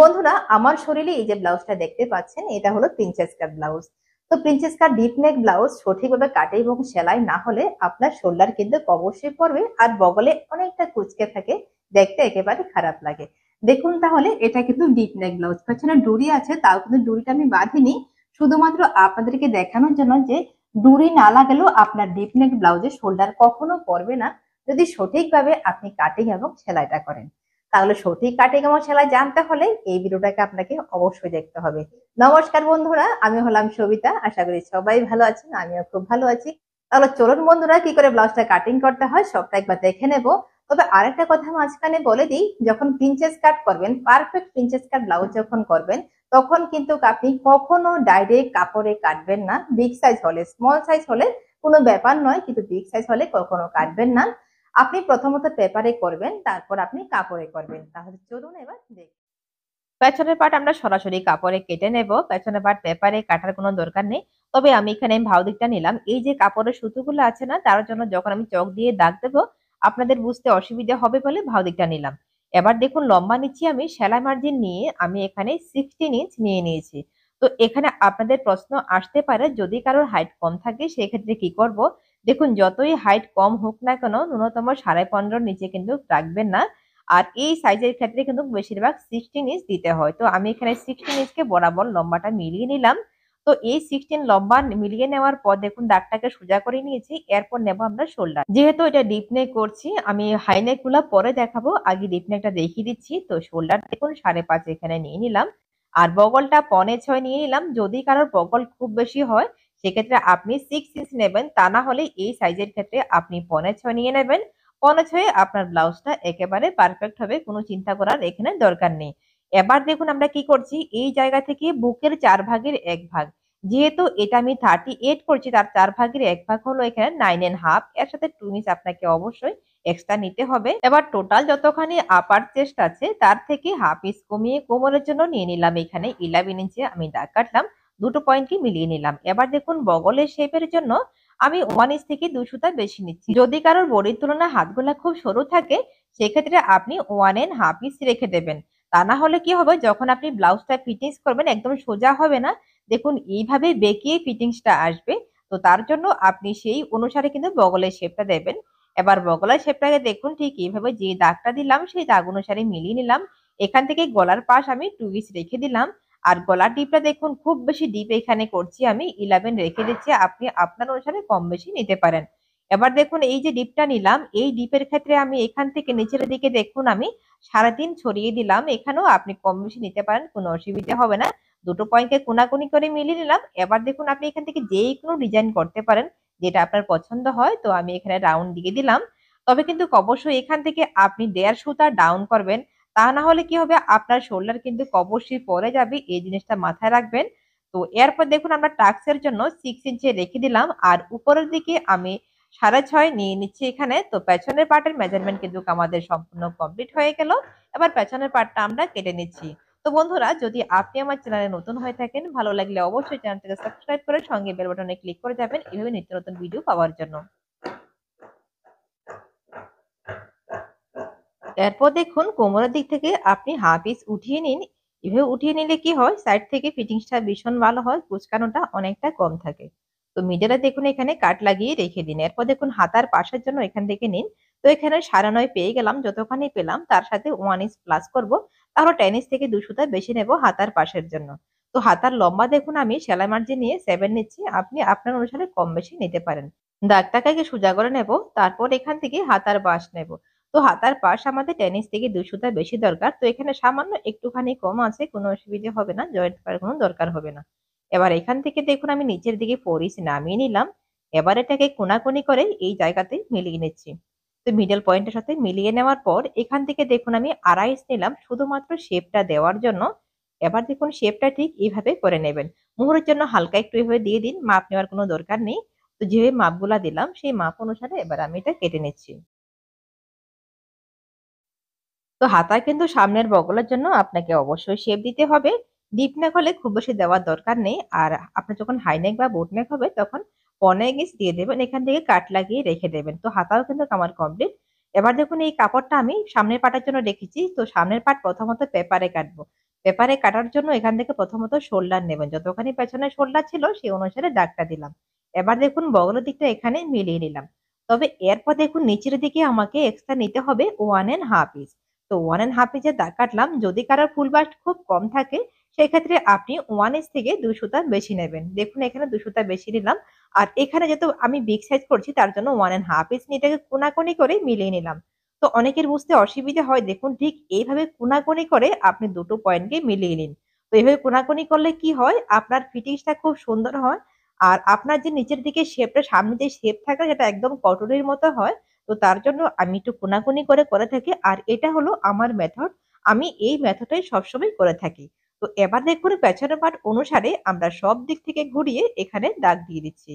বন্ধুরা আমার শরীরে এই যে ব্লাউজটা দেখতে পাচ্ছেন এটা হলো প্রিন্সেস কাট ব্লাউজ তো princess cut deep neck blouse সঠিকভাবে কাটে এবং সেলাই না হলে আপনার শোল্ডার কিন্তু অবশ্যই পড়বে আর বগলে অনেকটা কুচকে থাকে দেখতে একেবারে খারাপ লাগে দেখুন তাহলে এটা কিন্তু ডিপ নেক ব্লাউজ পেছনে ডুরি আছে তাও কিন্তু ডুরিটা আমি বাঁধিনি শুধুমাত্র আপনাদেরকে দেখানোর জন্য যে ডুরি না লাগালেও আপনার ডিপ নেক ব্লাউজের শোল্ডার কখনো পড়বে না যদি সঠিকভাবে আপনি কাটিং এবং সেলাইটা করেন তাহলে সঠিক কাটিকামো সেলাই জানতে হলে এই ভিডিওটাকে আপনাকে অবশ্যই দেখতে হবে নমস্কার বন্ধুরা আমি হলাম সবিতা আশা করি সবাই ভালো আছেন আমিও খুব ভালো আছি তাহলে চলুন বন্ধুরা কি করে ব্লাউজটা কাটিং করতে হয় সবটা একবার দেখে নেব তবে আরেকটা কথা মাঝখানে বলে দিই যখন প্রিন্সেস কাট করবেন পারফেক্ট প্রিন্সেস কাট ব্লাউজ যখন করবেন তখন কিন্তু আপনি কখনো ডাইরেক্ট কাপড়ে কাটবেন না বিগ সাইজ হলে স্মল সাইজ হলে কোনো ব্যাপার নয় কিন্তু বিগ সাইজ হলে কখনো কাটবেন না আপনি প্রথমত পেপারে করবেন তারপর আপনি কাপড়ে করবেন তাহলে চলুন এবার দেখ পেছনের পাট আমরা সরাসরি কাপড়ে কেটে নেব পেছনের পাট পেপারে কাটার কোনো দরকার নেই তবে আমি এখানে ভাও দিকটা নিলাম এই যে কাপড়ের সুতোগুলো আছে না তার জন্য যখন আমি চক দিয়ে দাগ দেব আপনাদের বুঝতে অসুবিধা হবে বলে ভাও দিকটা নিলাম এবার দেখুন লম্বা নিচ্ছি আমি সেলাই মার্জিন নিয়ে আমি এখানে সিক্সটিন ইঞ্চ নিয়ে নিয়েছি তো এখানে আপনাদের প্রশ্ন আসতে পারে যদি কারোর হাইট কম থাকে সেক্ষেত্রে কি করব। দেখুন যতই হাইট কম হোক না কেন ন্যূনতম সাড়ে পনেরোর নিচে কিন্তু রাখবেন না আর এই সাইজের ক্ষেত্রে কিন্তু বেশিরভাগ সিক্সটিন ইঞ্চ দিতে হয় তো আমি এখানে সিক্সটিন ইঞ্চকে বরাবর লম্বাটা মিলিয়ে নিলাম তো এই সিক্সটিন লম্বা মিলিয়ে নেওয়ার পর দেখুন দাগটাকে সোজা করে নিয়েছি এরপর নেব আমরা শোল্ডার যেহেতু এটা ডিপনে করছি আমি হাই নেকগুলো পরে দেখাবো আগে ডিপনে একটা দেখিয়ে দিচ্ছি তো শোল্ডার দেখুন সাড়ে পাঁচ এখানে নিয়ে নিলাম আর বগলটা পনে ছয় নিয়ে নিলাম যদি কারোর বগল খুব বেশি হয় সেক্ষেত্রে আপনি সিক্স ইঞ্চ নেবেন তা না হলে এই সাইজের ক্ষেত্রে আপনি পনের ছয় নিয়ে নেবেন পনের ছয়ে আপনার ব্লাউজটা একেবারে পারফেক্ট হবে কোনো চিন্তা করার এখানে দরকার নেই এবার দেখুন আমরা কি করছি এই জায়গা থেকে বুকের চার ভাগের এক ভাগ যেহেতু এটা আমি থার্টি এইট করছি তার চার ভাগের এক ভাগ হলো এখানে নাইন এন্ড হাফ এর সাথে টু ইঞ্চ আপনাকে অবশ্যই এক্সট্রা নিতে হবে এবার টোটাল যতখানি আপার চেস্ট আছে তার থেকে হাফ ইঞ্চ কমিয়ে কোমরের জন্য নিয়ে নিলাম এখানে ইলেভেন ইঞ্চে আমি দাগ কাটলাম দুটো পয়েন্টকে মিলিয়ে নিলাম এবার দেখুন বগলের শেপের জন্য আমি ওয়ান ইস থেকে দুই সুতা বেশি নিচ্ছি যদি কারোর বড়ির তুলনায় হাতগুলা খুব সরু থাকে সেক্ষেত্রে আপনি ওয়ান এন্ড হাফ ইস রেখে দেবেন তা না হলে কি হবে যখন আপনি ব্লাউজটা ফিটিংস করবেন একদম সোজা হবে না দেখুন এইভাবে বেঁকিয়ে ফিটিংসটা আসবে তো তার জন্য আপনি সেই অনুসারে কিন্তু বগলের শেপটা দেবেন এবার বগলার শেপটাকে দেখুন ঠিক এইভাবে যে দাগটা দিলাম সেই দাগ অনুসারে মিলিয়ে নিলাম এখান থেকে গলার পাশ আমি টু ইস রেখে দিলাম আর গলার ডিপটা দেখুন খুব বেশি ডিপ এখানে করছি আমি ইলেভেন রেখে দিচ্ছি আপনি আপনার অনুসারে কম বেশি নিতে পারেন এবার দেখুন এই যে ডিপটা নিলাম এই ডিপের ক্ষেত্রে আমি এখান থেকে নিচের দিকে দেখুন আমি সারা দিন ছড়িয়ে দিলাম এখানেও আপনি কম বেশি নিতে পারেন কোনো অসুবিধা হবে না দুটো পয়েন্টকে কোনাকুনি করে মিলিয়ে নিলাম এবার দেখুন আপনি এখান থেকে যে কোনো ডিজাইন করতে পারেন যেটা আপনার পছন্দ হয় তো আমি এখানে রাউন্ড দিয়ে দিলাম তবে কিন্তু অবশ্যই এখান থেকে আপনি দেয়ার সুতা ডাউন করবেন তা না হলে কি হবে আপনার শোল্ডার কিন্তু অবশ্যই পরে যাবে এই জিনিসটা মাথায় রাখবেন তো এরপর দেখুন আমরা টাক্সের জন্য সিক্স ইঞ্চে রেখে দিলাম আর উপরের দিকে আমি সাড়ে ছয় নিয়ে নিচ্ছি এখানে তো পেছনের পার্টের মেজারমেন্ট কিন্তু আমাদের সম্পূর্ণ কমপ্লিট হয়ে গেল এবার পেছনের পার্টটা আমরা কেটে নিচ্ছি তো বন্ধুরা যদি আপনি আমার চ্যানেলে নতুন হয়ে থাকেন ভালো লাগলে অবশ্যই চ্যানেলটাকে সাবস্ক্রাইব করে সঙ্গে বেল বাটনে ক্লিক করে যাবেন এইভাবে নিত্য নতুন ভিডিও পাওয়ার জন্য এরপর দেখুন কোমরের দিক থেকে আপনি হাফ পিস উঠিয়ে নিন এভাবে উঠিয়ে নিলে কি হয় সাইড থেকে ফিটিংসটা ভীষণ ভালো হয় কুচকানোটা অনেকটা কম থাকে তো মিডলে দেখুন এখানে কাট লাগিয়ে রেখে দিন এরপর দেখুন হাতার পাশের জন্য এখান থেকে নিন তো এখানে সাড়ে নয় পেয়ে গেলাম যতখানি পেলাম তার সাথে ওয়ান ইঞ্চ প্লাস করব তাহলে টেন ইঞ্চ থেকে দুশোটা বেশি নেব হাতার পাশের জন্য তো হাতার লম্বা দেখুন আমি সেলাই মার্জিন নিয়ে সেভেন নিচ্ছি আপনি আপনার অনুসারে কম বেশি নিতে পারেন দাগটাকে সোজা করে নেব তারপর এখান থেকে হাতার বাঁশ নেব তো হাতার হ্যাঁ, পাশ আমাদের টেন ইঞ্চ থেকে দুই বেশি দরকার তো এখানে সামান্য একটুখানি কম আছে কোনো অসুবিধে হবে না জয়েন্ট করার কোনো দরকার হবে না এবার এখান থেকে দেখুন আমি নিচের দিকে ফোর ইঞ্চ নামিয়ে নিলাম এবার এটাকে কোনাকুনি করে এই জায়গাতে মিলিয়ে নিচ্ছি তো মিডল পয়েন্টের সাথে মিলিয়ে নেওয়ার পর এখান থেকে দেখুন আমি আড়াই ইঞ্চ নিলাম শুধুমাত্র শেপটা দেওয়ার জন্য এবার দেখুন শেপটা ঠিক এইভাবে করে নেবেন মোহরের জন্য হালকা একটু এভাবে দিয়ে দিন মাপ নেওয়ার কোনো দরকার নেই তো যেভাবে মাপগুলা দিলাম সেই মাপ অনুসারে এবার আমি এটা কেটে নিচ্ছি তো হাতা কিন্তু সামনের বগলের জন্য আপনাকে অবশ্যই শেপ দিতে হবে ডিপ নেক হলে খুব বেশি দেওয়ার দরকার নেই আর আপনার যখন হাইনেক বা বোট নেক হবে তখন পনেরো ইঞ্চ দিয়ে দেবেন এখান থেকে কাট লাগিয়ে রেখে দেবেন তো হাতাও কিন্তু আমার কমপ্লিট এবার দেখুন এই কাপড়টা আমি সামনের পাটার জন্য রেখেছি তো সামনের পাট প্রথমত পেপারে কাটবো পেপারে কাটার জন্য এখান থেকে প্রথমত শোল্ডার নেবেন যতখানি পেছনে শোল্ডার ছিল সেই অনুসারে দাগটা দিলাম এবার দেখুন বগলের দিকটা এখানে মিলিয়ে নিলাম তবে এরপর দেখুন নিচের দিকে আমাকে এক্সট্রা নিতে হবে ওয়ান অ্যান্ড হাফ ইঞ্চ তো ওয়ান এন্ড হাফ ইঞ্চের দাগ কাটলাম যদি কারোর ফুল বাস্ট খুব কম থাকে সেক্ষেত্রে আপনি ওয়ান ইঞ্চ থেকে দুই সুতা বেশি নেবেন দেখুন এখানে দুই সুতা বেশি নিলাম আর এখানে যেহেতু আমি বিগ সাইজ করছি তার জন্য ওয়ান এন্ড হাফ ইঞ্চ এটাকে কোনাকোনি করে মিলিয়ে নিলাম তো অনেকের বুঝতে অসুবিধা হয় দেখুন ঠিক এইভাবে কোনাকোনি করে আপনি দুটো পয়েন্টকে মিলিয়ে নিন তো এইভাবে কোনাকোনি করলে কি হয় আপনার ফিটিংসটা খুব সুন্দর হয় আর আপনার যে নিচের দিকে শেপটা সামনে যে শেপ থাকে সেটা একদম কটনের মতো হয় তো তার জন্য আমি একটু কোনাকুনি করে করে থাকি আর এটা হলো আমার মেথড আমি এই মেথডটাই সবসময় করে থাকি তো এবার দেখুন পেছনের পাট অনুসারে আমরা সব দিক থেকে ঘুরিয়ে এখানে দাগ দিয়ে দিচ্ছি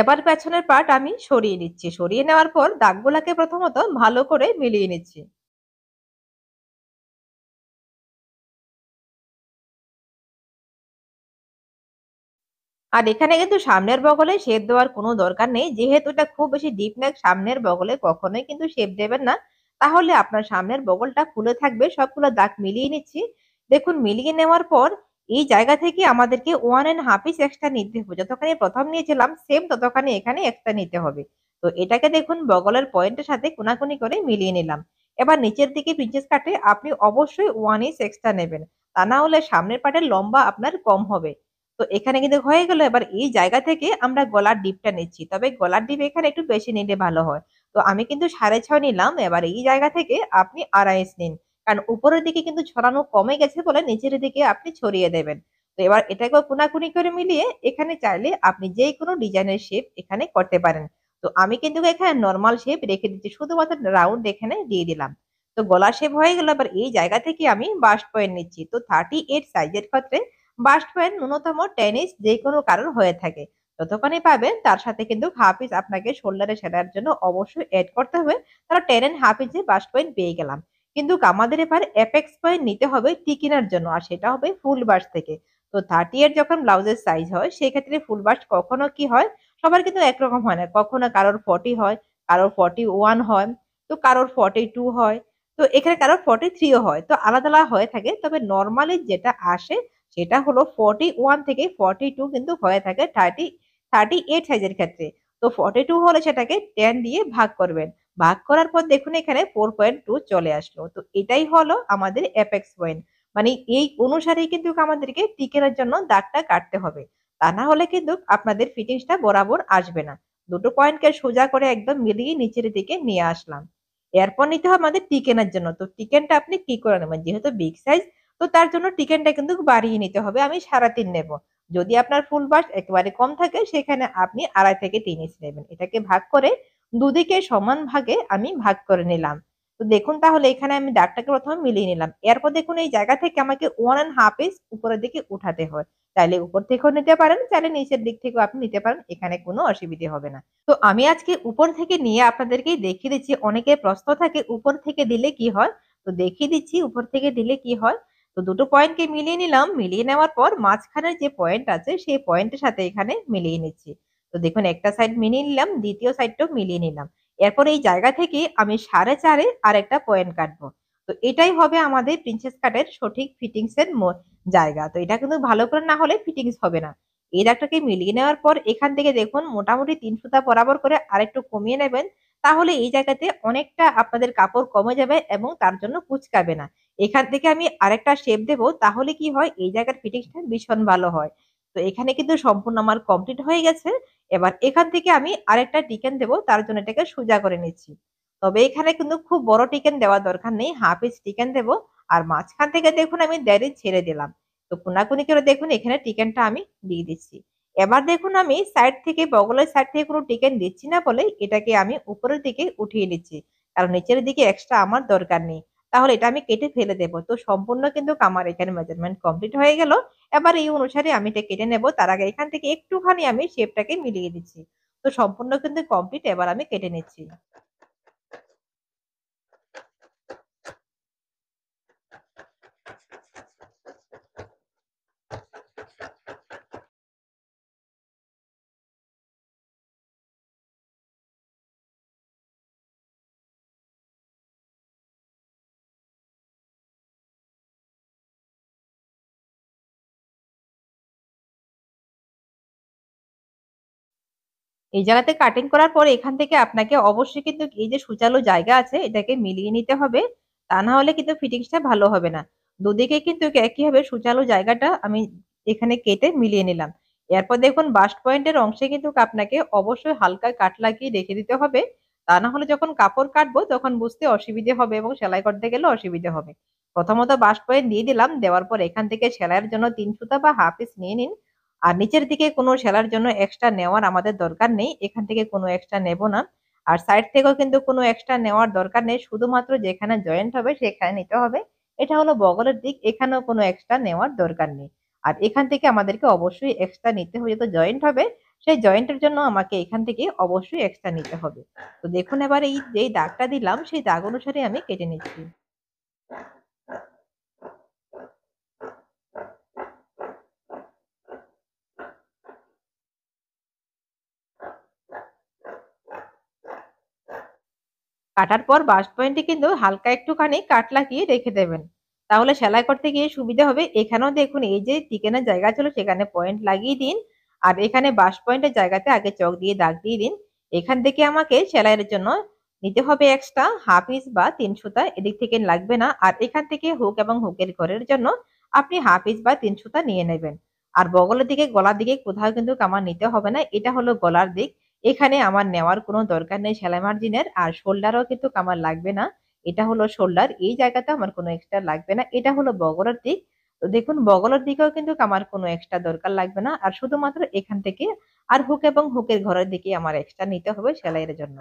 এবার পেছনের পাট আমি সরিয়ে নিচ্ছি সরিয়ে নেওয়ার পর দাগগুলাকে প্রথমত ভালো করে মিলিয়ে নিচ্ছি আর এখানে কিন্তু সামনের বগলে শেপ দেওয়ার কোনো দরকার নেই যেহেতু এটা খুব বেশি ডিপ নেক সামনের বগলে কখনোই কিন্তু শেপ দেবেন না তাহলে আপনার সামনের বগলটা খুলে থাকবে সবগুলো দাগ মিলিয়ে নিচ্ছি দেখুন মিলিয়ে নেওয়ার পর এই জায়গা থেকে আমাদেরকে ওয়ান অ্যান্ড হাফ ইস এক্সট্রা নিতে হবে যতখানি প্রথম নিয়েছিলাম সেম ততখানি এখানে এক্সট্রা নিতে হবে তো এটাকে দেখুন বগলের পয়েন্টের সাথে কোনাকুনি করে মিলিয়ে নিলাম এবার নিচের দিকে পিঞ্চেস কাটে আপনি অবশ্যই ওয়ান ইস এক্সট্রা নেবেন তা না হলে সামনের পাটের লম্বা আপনার কম হবে তো এখানে কিন্তু হয়ে গেল এবার এই জায়গা থেকে আমরা গলার ডিপটা নিচ্ছি তবে গলার ডিপ এখানে একটু বেশি নিলে ভালো হয় তো আমি কিন্তু সাড়ে ছয় নিলাম এবার এই জায়গা থেকে আপনি আড়াইশ নিন কারণ উপরের দিকে কিন্তু ছড়ানো কমে গেছে বলে নিচের দিকে আপনি ছড়িয়ে দেবেন তো এবার এটাকে কোনাকুনি করে মিলিয়ে এখানে চাইলে আপনি যে কোনো ডিজাইনের শেপ এখানে করতে পারেন তো আমি কিন্তু এখানে নর্মাল শেপ রেখে দিচ্ছি শুধুমাত্র রাউন্ড এখানে দিয়ে দিলাম তো গলা শেপ হয়ে গেল এবার এই জায়গা থেকে আমি বাস্ট পয়েন্ট নিচ্ছি তো থার্টি এইট সাইজের ক্ষেত্রে বাস্টম্যান ন্যূনতম টেনিস যে কোনো কারণ হয়ে থাকে যতক্ষণে পাবেন তার সাথে কিন্তু হাফিজ আপনাকে শোল্ডারে সেরার জন্য অবশ্যই অ্যাড করতে হবে তারা টেন হাফিজে বাষ্পায়ন পেয়ে গেলাম কিন্তু আমাদের এবার অ্যাপেক্স পয়েন্ট নিতে হবে টিকিনার জন্য আর সেটা হবে ফুল বাস থেকে তো থার্টি এর যখন ব্লাউজের সাইজ হয় সেক্ষেত্রে ফুল বাস কখনো কি হয় সবার কিন্তু একরকম হয় না কখনো কারোর ফর্টি হয় কারোর ফর্টি ওয়ান হয় তো কারোর ফর্টি টু হয় তো এখানে কারোর ফর্টি থ্রিও হয় তো আলাদা আলাদা হয়ে থাকে তবে নর্মালি যেটা আসে সেটা হলো ফর্টি ওয়ান থেকে ফর্টি টু কিন্তু হয়ে থাকে থার্টি থার্টি এইট সাইজের ক্ষেত্রে তো ফর্টি টু হলে সেটাকে টেন দিয়ে ভাগ করবেন ভাগ করার পর দেখুন এখানে ফোর পয়েন্ট টু চলে আসলো তো এটাই হলো আমাদের অ্যাপেক্স পয়েন্ট মানে এই অনুসারেই কিন্তু আমাদেরকে টিকেনের জন্য দাগটা কাটতে হবে তা না হলে কিন্তু আপনাদের ফিটিংসটা বরাবর আসবে না দুটো পয়েন্টকে সোজা করে একদম মিলিয়ে নিচের দিকে নিয়ে আসলাম এরপর নিতে হবে আমাদের টিকেনের জন্য তো টিকেনটা আপনি কি করে নেবেন যেহেতু বিগ সাইজ তো তার জন্য টিকেনটা কিন্তু বাড়িয়ে নিতে হবে আমি সাড়ে তিন নেব যদি আপনার ফুল বাস একেবারে কম থাকে সেখানে আপনি আড়াই থেকে তিন ইঞ্চ নেবেন এটাকে ভাগ করে দুদিকে সমান ভাগে আমি ভাগ করে নিলাম তো দেখুন তাহলে এখানে আমি ডাকটাকে প্রথমে মিলিয়ে নিলাম এরপর দেখুন এই জায়গা থেকে আমাকে ওয়ান অ্যান্ড হাফ ইঞ্চ উপরের দিকে উঠাতে হয় চাইলে উপর থেকেও নিতে পারেন চাইলে নিচের দিক থেকেও আপনি নিতে পারেন এখানে কোনো অসুবিধে হবে না তো আমি আজকে উপর থেকে নিয়ে আপনাদেরকেই দেখিয়ে দিচ্ছি অনেকে প্রশ্ন থাকে উপর থেকে দিলে কি হয় তো দেখিয়ে দিচ্ছি উপর থেকে দিলে কি হয় তো দুটো পয়েন্টকে মিলিয়ে নিলাম মিলিয়ে নেওয়ার পর মাঝখানের যে পয়েন্ট আছে সেই পয়েন্টের সাথে এখানে মিলিয়ে নিচ্ছি তো দেখুন একটা সাইড মিলিয়ে নিলাম দ্বিতীয় সাইডটাও মিলিয়ে নিলাম এরপর এই জায়গা থেকে আমি সাড়ে চারে আর একটা পয়েন্ট কাটবো তো এটাই হবে আমাদের প্রিন্সেস কাটের সঠিক ফিটিংস এর জায়গা তো এটা কিন্তু ভালো করে না হলে ফিটিংস হবে না এই দাগটাকে মিলিয়ে নেওয়ার পর এখান থেকে দেখুন মোটামুটি তিন সুতা বরাবর করে আরেকটু কমিয়ে নেবেন তাহলে এই জায়গাতে অনেকটা আপনাদের কাপড় কমে যাবে এবং তার জন্য কুচকাবে না এখান থেকে আমি আরেকটা শেপ দেব তাহলে কি হয় এই জায়গার ফিটিংসটা ভীষণ ভালো হয় তো এখানে কিন্তু সম্পূর্ণ আমার কমপ্লিট হয়ে গেছে এবার এখান থেকে আমি আরেকটা টিকেন দেব তার জন্য এটাকে সোজা করে নিচ্ছি তবে এখানে কিন্তু খুব বড় টিকেন দেওয়া দরকার নেই হাফ ইঞ্চ টিকেন দেব আর মাঝখান থেকে দেখুন আমি দেড় ছেড়ে দিলাম তো কোনাকুনি করে দেখুন এখানে টিকেনটা আমি দিয়ে দিচ্ছি এবার দেখুন আমি সাইড থেকে বগলের সাইড থেকে কোনো টিকেন দিচ্ছি না বলে এটাকে আমি উপরের দিকে উঠিয়ে নিচ্ছি কারণ নিচের দিকে এক্সট্রা আমার দরকার নেই তাহলে এটা আমি কেটে ফেলে দেব তো সম্পূর্ণ কিন্তু আমার এখানে মেজারমেন্ট কমপ্লিট হয়ে গেল এবার এই অনুসারে আমি এটা কেটে নেব তার আগে এখান থেকে একটুখানি আমি শেপটাকে মিলিয়ে দিচ্ছি তো সম্পূর্ণ কিন্তু কমপ্লিট এবার আমি কেটে নিচ্ছি এই জায়গাতে কাটিং করার পর এখান থেকে আপনাকে অবশ্যই কিন্তু এই যে সুচালো জায়গা আছে এটাকে মিলিয়ে নিতে হবে তা না হলে কিন্তু ফিটিংসটা ভালো হবে না দুদিকে কিন্তু একইভাবে সুচালো জায়গাটা আমি এখানে কেটে মিলিয়ে নিলাম এরপর দেখুন বাস্ট পয়েন্টের অংশে কিন্তু আপনাকে অবশ্যই হালকা কাট লাগিয়ে রেখে দিতে হবে তা না হলে যখন কাপড় কাটবো তখন বুঝতে অসুবিধে হবে এবং সেলাই করতে গেলে অসুবিধে হবে প্রথমত বাস্ট পয়েন্ট দিয়ে দিলাম দেওয়ার পর এখান থেকে সেলাইয়ের জন্য তিন সুতা বা হাফ পিস নিয়ে নিন আর নিচের দিকে কোনো সেলার জন্য এক্সট্রা নেওয়ার আমাদের দরকার নেই এখান থেকে কোনো এক্সট্রা নেব না আর সাইড থেকেও কিন্তু কোনো এক্সট্রা নেওয়ার দরকার নেই শুধুমাত্র যেখানে জয়েন্ট হবে সেখানে নিতে হবে এটা হলো বগলের দিক এখানেও কোনো এক্সট্রা নেওয়ার দরকার নেই আর এখান থেকে আমাদেরকে অবশ্যই এক্সট্রা নিতে হবে যেহেতু জয়েন্ট হবে সেই জয়েন্টের জন্য আমাকে এখান থেকে অবশ্যই এক্সট্রা নিতে হবে তো দেখুন এবার এই যেই দাগটা দিলাম সেই দাগ অনুসারে আমি কেটে নিচ্ছি কাটার পর বাস্ট পয়েন্টে কিন্তু হালকা একটুখানি কাট লাগিয়ে রেখে দেবেন তাহলে সেলাই করতে গিয়ে সুবিধা হবে এখানেও দেখুন এই যে চিকেনের জায়গা ছিল সেখানে পয়েন্ট লাগিয়ে দিন আর এখানে বাস পয়েন্টের জায়গাতে আগে চক দিয়ে দাগ দিয়ে দিন এখান থেকে আমাকে সেলাইয়ের জন্য নিতে হবে এক্সট্রা হাফ ইঞ্চ বা তিন সুতা এদিক থেকে লাগবে না আর এখান থেকে হুক এবং হুকের ঘরের জন্য আপনি হাফ ইঞ্চ বা তিন সুতা নিয়ে নেবেন আর বগলের দিকে গলার দিকে কোথাও কিন্তু কামান নিতে হবে না এটা হলো গলার দিক এখানে আমার নেওয়ার কোনো দরকার নেই সেলাই মার্জিনের আর শোল্ডারও কিন্তু আমার লাগবে না এটা হলো শোল্ডার এই জায়গাতে আমার কোনো এক্সট্রা লাগবে না এটা হলো বগলের দিক তো দেখুন বগলের দিকেও কিন্তু আমার কোনো এক্সট্রা দরকার লাগবে না আর শুধুমাত্র এখান থেকে আর হুক এবং হুকের ঘরের দিকে আমার এক্সট্রা নিতে হবে সেলাইয়ের জন্য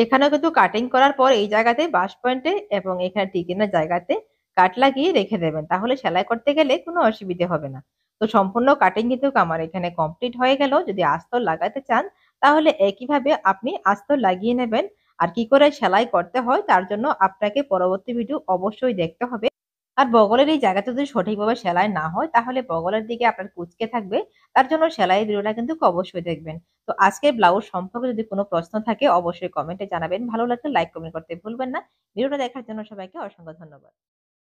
এখানে কিন্তু কাটিং করার পর এই জায়গাতে বাস পয়েন্টে এবং এখানে টিকিনের জায়গাতে কাট লাগিয়ে রেখে দেবেন তাহলে সেলাই করতে গেলে কোনো অসুবিধে হবে না তো সম্পূর্ণ কাটিং কিন্তু আমার এখানে কমপ্লিট হয়ে গেল যদি আস্তর লাগাতে চান তাহলে একইভাবে আপনি আস্তর লাগিয়ে নেবেন আর কি করে সেলাই করতে হয় তার জন্য আপনাকে পরবর্তী ভিডিও অবশ্যই দেখতে হবে আর বগলের এই জায়গাতে যদি সঠিকভাবে সেলাই না হয় তাহলে বগলের দিকে আপনার কুচকে থাকবে তার জন্য সেলাই ভিডিওটা কিন্তু অবশ্যই দেখবেন তো আজকের ব্লাউজ সম্পর্কে যদি কোনো প্রশ্ন থাকে অবশ্যই কমেন্টে জানাবেন ভালো লাগলে লাইক কমেন্ট করতে ভুলবেন না ভিডিওটা দেখার জন্য সবাইকে অসংখ্য ধন্যবাদ